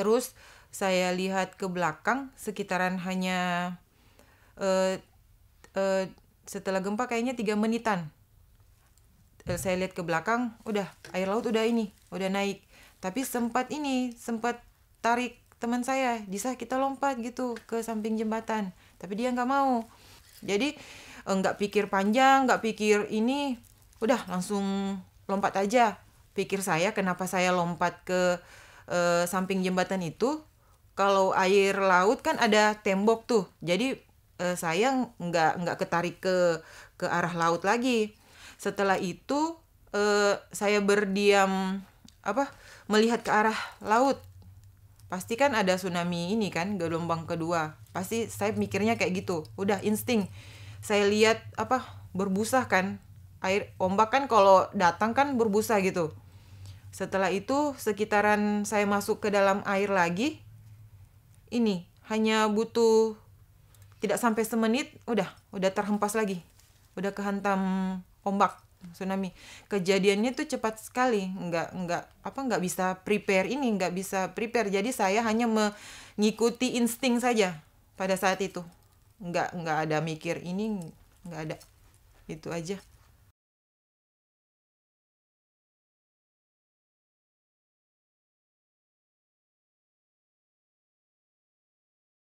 Terus saya lihat ke belakang sekitaran hanya uh, uh, setelah gempa kayaknya tiga menitan. Eh, saya lihat ke belakang, udah air laut udah ini, udah naik. Tapi sempat ini, sempat tarik teman saya, bisa kita lompat gitu ke samping jembatan. Tapi dia nggak mau. Jadi nggak pikir panjang, nggak pikir ini, udah langsung lompat aja. Pikir saya kenapa saya lompat ke e, samping jembatan itu kalau air laut kan ada tembok tuh jadi e, saya nggak nggak ketarik ke ke arah laut lagi setelah itu e, saya berdiam apa melihat ke arah laut pasti kan ada tsunami ini kan gelombang kedua pasti saya mikirnya kayak gitu udah insting saya lihat apa berbusa kan air ombak kan kalau datang kan berbusa gitu setelah itu, sekitaran saya masuk ke dalam air lagi. Ini hanya butuh tidak sampai semenit, udah, udah terhempas lagi. Udah kehantam ombak tsunami. Kejadiannya tuh cepat sekali, nggak nggak apa nggak bisa prepare ini, nggak bisa prepare. Jadi saya hanya mengikuti insting saja pada saat itu. Nggak nggak ada mikir ini, nggak ada. Itu aja.